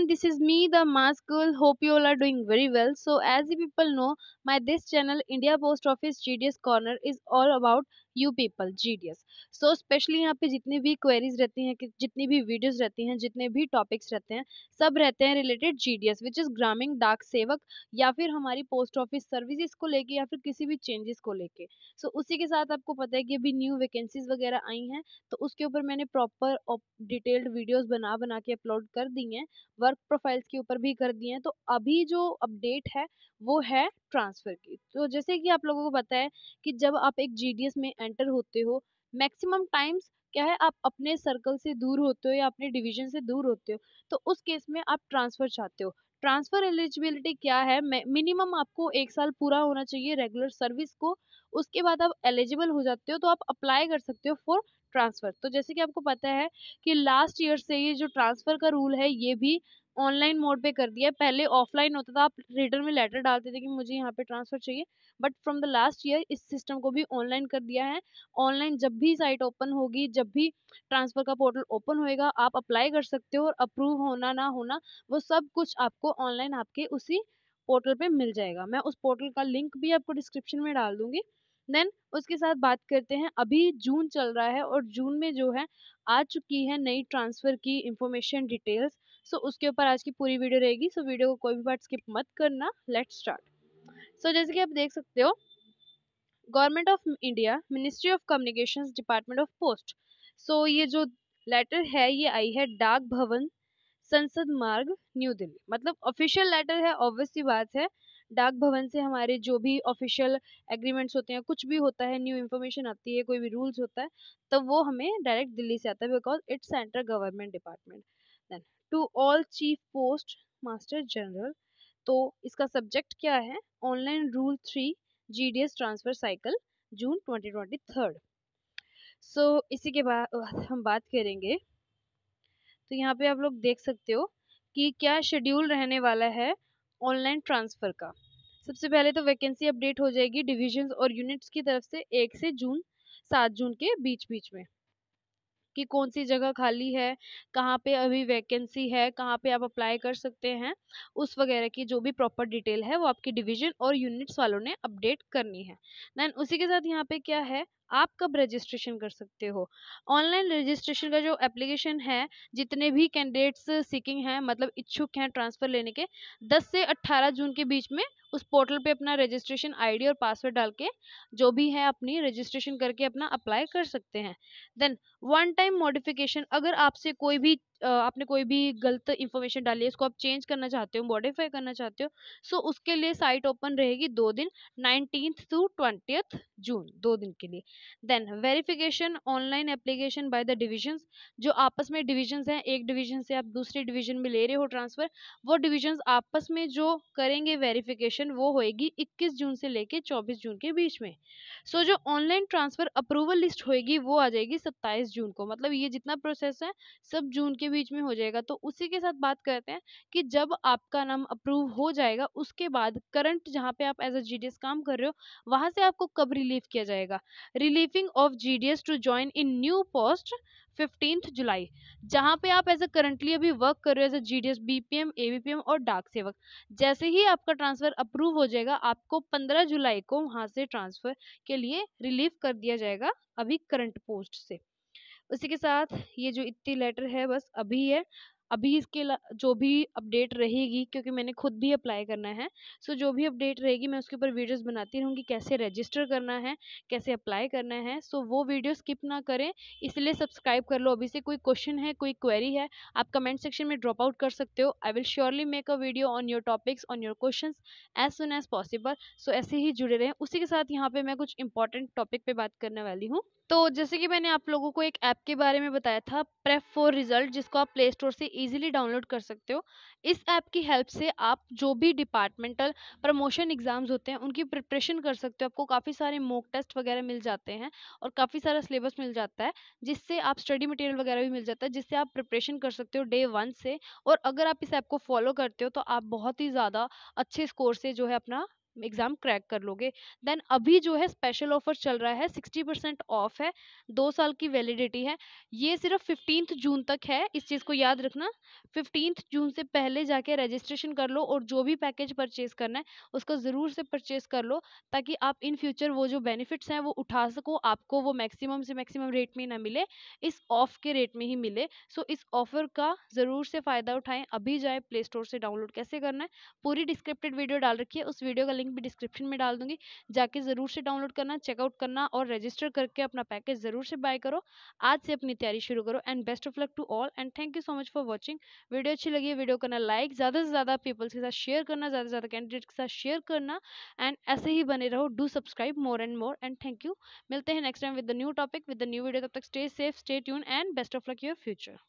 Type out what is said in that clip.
everyone this is me the mask girl hope you all are doing very well so as you people know my this channel india post office gds corner is all about you people GDS so specially यहाँ पे जितनी भी queries रहती हैं जितनी भी videos रहती हैं जितने भी टॉपिक्स रहते हैं सब रहते हैं related G D S which is ग्रामीण डाक सेवक या फिर हमारी पोस्ट ऑफिस सर्विसेज को लेके या फिर किसी भी चेंजेस को लेके सो so, उसी के साथ आपको पता है कि अभी न्यू वैकेंसीज वगैरह आई हैं तो उसके ऊपर मैंने प्रॉपर डिटेल्ड वीडियोज़ बना बना के अपलोड कर दी हैं वर्क प्रोफाइल्स के ऊपर भी कर दिए हैं तो अभी जो अपडेट है वो है ट्रांसफ़र की तो जैसे कि आप लोगों को पता है कि जब आप एक जी में सेंटर होते हो मैक्सिमम टाइम्स क्या है आप अपने सर्कल से दूर होते हो या अपने डिवीजन से दूर होते हो तो उस केस में आप ट्रांसफ़र चाहते हो ट्रांसफ़र एलिजिबिलिटी क्या है मिनिमम आपको एक साल पूरा होना चाहिए रेगुलर सर्विस को उसके बाद आप एलिजिबल हो जाते हो तो आप अप्लाई कर सकते हो फॉर ट्रांसफ़र तो जैसे कि आपको पता है कि लास्ट ईयर से ये जो ट्रांसफ़र का रूल है ये भी ऑनलाइन मोड पे कर दिया पहले ऑफलाइन होता था आप रिटर्न में लेटर डालते थे कि मुझे यहाँ पे ट्रांसफर चाहिए but from the last year इस सिस्टम को भी ऑनलाइन कर दिया है ऑनलाइन जब भी साइट ओपन होगी जब भी ट्रांसफर का पोर्टल ओपन होएगा आप अप्लाई कर सकते हो और अप्रूव होना ना होना वो सब कुछ आपको ऑनलाइन आपके उसी पोर्टल पर मिल जाएगा मैं उस पोर्टल का लिंक भी आपको डिस्क्रिप्शन में डाल दूंगी देन उसके साथ बात करते हैं अभी जून चल रहा है और जून में जो है आ चुकी है नई ट्रांसफ़र की इंफॉर्मेशन डिटेल्स सो so, उसके ऊपर आज की पूरी वीडियो रहेगी सो so, वीडियो को कोई भी पार्ट स्किप मत करना लेट स्टार्ट सो जैसे कि आप देख सकते हो government of India ministry of communication department of post so ये जो लेटर है ये आई है डाक भवन संसद मार्ग न्यू दिल्ली मतलब ऑफिशियल लेटर है ऑब्वियसली बात है डाक भवन से हमारे जो भी ऑफिशियल एग्रीमेंट्स होते हैं कुछ भी होता है न्यू इन्फॉर्मेशन आती है कोई भी रूल्स होता है तो वो हमें डायरेक्ट दिल्ली से आता है because it's central government department then to all chief post master general तो इसका सब्जेक्ट क्या है online rule three GDS transfer cycle June twenty twenty third so इसी के बाद हम बात करेंगे तो यहाँ पे आप लोग देख सकते हो कि क्या शेड्यूल रहने वाला है ऑनलाइन ट्रांसफ़र का सबसे पहले तो वैकेंसी अपडेट हो जाएगी डिविजन्स और यूनिट्स की तरफ से एक से जून सात जून के बीच बीच में कि कौन सी जगह खाली है कहाँ पे अभी वैकेंसी है कहाँ पे आप अप्लाई कर सकते हैं उस वगैरह की जो भी प्रॉपर डिटेल है वो आपकी डिवीजन और यूनिट्स वालों ने अपडेट करनी है देन उसी के साथ यहाँ पे क्या है आप कब रजिस्ट्रेशन कर सकते हो ऑनलाइन रजिस्ट्रेशन का जो एप्लीकेशन है जितने भी कैंडिडेट्स सीकिंग हैं मतलब इच्छुक हैं ट्रांसफ़र लेने के 10 से 18 जून के बीच में उस पोर्टल पे अपना रजिस्ट्रेशन आईडी और पासवर्ड डाल के जो भी है अपनी रजिस्ट्रेशन करके अपना अप्लाई कर सकते हैं देन वन टाइम मॉडिफिकेशन अगर आपसे कोई भी आपने कोई भी गलत इन्फॉर्मेशन डाली है उसको आप चेंज करना चाहते हो मॉडिफाई करना चाहते हो सो so उसके लिए साइट ओपन रहेगी दो दिन नाइनटीन टू ट्वेंटी जून दो दिन के लिए then verification online application by the division जो आपस में डिविजन हैं एक डिविजन से आप दूसरे डिविजन में ले रहे हो ट्रांसफर वो डिविजन आपस में जो करेंगे वेरिफिकेशन वो होएगी इक्कीस जून से लेके चौबीस जून के बीच में सो so, जो ऑनलाइन ट्रांसफर अप्रूवल लिस्ट होएगी वो आ जाएगी सत्ताईस जून को मतलब ये जितना प्रोसेस है सब जून के बीच में हो जाएगा तो उसी के साथ बात करते हैं कि जब आपका नाम अप्रूव हो जाएगा उसके बाद करंट जहाँ पे आप एज अ जी काम कर रहे हो वहाँ से आपको कब रिलीफ किया जाएगा relieving of GDS to join in new post fifteenth July जहाँ पे आप एज ए करंटली अभी वर्क कर रहे हो as a G D S B P M A B P M और डाक सेवक जैसे ही आपका ट्रांसफर अप्रूव हो जाएगा आपको पंद्रह जुलाई को वहाँ से ट्रांसफर के लिए रिलीफ कर दिया जाएगा अभी करंट पोस्ट से उसी के साथ ये जो इतनी लेटर है बस अभी है अभी इसके जो भी अपडेट रहेगी क्योंकि मैंने खुद भी अप्लाई करना है सो जो भी अपडेट रहेगी मैं उसके ऊपर वीडियोस बनाती रहूँगी कैसे रजिस्टर करना है कैसे अप्लाई करना है सो वो वीडियो स्किप ना करें इसलिए सब्सक्राइब कर लो अभी से कोई क्वेश्चन है कोई क्वेरी है आप कमेंट सेक्शन में ड्रॉप आउट कर सकते हो I will surely make a video on your topics on your question as soon as possible so ऐसे ही जुड़े रहें उसी के साथ यहाँ पर मैं कुछ इंपॉर्टेंट टॉपिक पर बात करने वाली हूँ तो जैसे कि मैंने आप लोगों को एक ऐप के बारे में बताया था प्रेप फॉर रिजल्ट जिसको आप प्ले स्टोर से इजीली डाउनलोड कर सकते हो इस ऐप की हेल्प से आप जो भी डिपार्टमेंटल प्रमोशन एग्जाम्स होते हैं उनकी प्रिपरेशन कर सकते हो आपको काफ़ी सारे मॉक टेस्ट वगैरह मिल जाते हैं और काफ़ी सारा सिलेबस मिल जाता है जिससे आप स्टडी मटेरियल वगैरह भी मिल जाता है जिससे आप प्रिपरेशन कर सकते हो डे वन से और अगर आप इस ऐप को फॉलो करते हो तो आप बहुत ही ज़्यादा अच्छे स्कोर से जो है अपना एग्ज़ाम क्रैक कर लोगे देन अभी जो है स्पेशल ऑफर चल रहा है सिक्सटी परसेंट ऑफ है दो साल की वैलिडिटी है ये सिर्फ फिफ्टींथ जून तक है इस चीज़ को याद रखना फिफ्टींथ जून से पहले जाके रजिस्ट्रेशन कर लो और जो भी पैकेज परचेज करना है उसको ज़रूर से परचेज कर लो ताकि आप इन फ्यूचर वो जो बेनिफिट्स हैं वो उठा सको आपको वो मैक्सिमम से मैक्सिमम रेट में ना मिले इस ऑफ के रेट में ही मिले सो इस ऑफर का ज़रूर से फ़ायदा उठाएं अभी जाए प्ले स्टोर से डाउनलोड कैसे करना है पूरी डिस्क्रिप्टेड वीडियो डाल रखी है उस वीडियो का लिंक लिंक भी डिस्क्रिप्शन में डाल दूंगी जाके ज़रूर से डाउनलोड करना चेकआउट करना और रजिस्टर करके अपना पैकेज ज़रूर से बाय करो आज से अपनी तैयारी शुरू करो and best of luck to all and thank you so much for watching video अच्छी लगी वीडियो करना लाइक ज़्यादा से ज़्यादा पीपल्स के साथ शेयर करना ज़्यादा से ज़्यादा कैंडिडेट के साथ शेयर करना एंड ऐसे ही बने रहो do subscribe more and more and thank you मिलते हैं next time with the new topic with the new video तब तक stay safe stay tune and best of luck your future